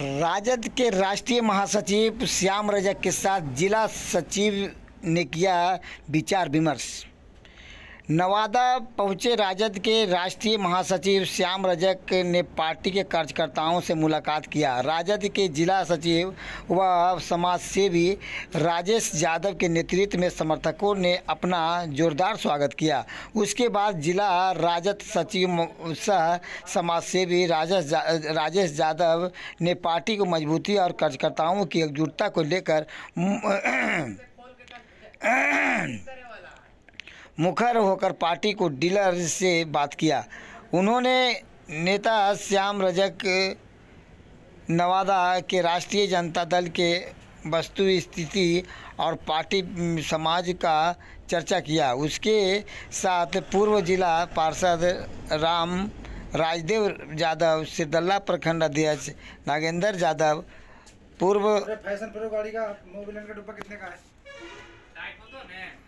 राजद के राष्ट्रीय महासचिव श्याम रजक के साथ जिला सचिव ने किया विचार विमर्श नवादा पहुंचे राजद के राष्ट्रीय महासचिव श्याम रजक ने पार्टी के कार्यकर्ताओं से मुलाकात किया राजद के जिला सचिव व समाजसेवी राजेश यादव के नेतृत्व में समर्थकों ने अपना जोरदार स्वागत किया उसके बाद जिला राजद सचिव सह समाजसेवी राजेश जा, राजेश यादव ने पार्टी को मजबूती और कार्यकर्ताओं की एकजुटता को लेकर मुखर होकर पार्टी को डीलर से बात किया उन्होंने नेता श्याम रजक नवादा के राष्ट्रीय जनता दल के वस्तु स्थिति और पार्टी समाज का चर्चा किया उसके साथ पूर्व जिला पार्षद राम राजदेव यादव सिरदल्ला प्रखंड अध्यक्ष नागेंद्र यादव पूर्व फैशन प्रो गाड़ी का का कितने का है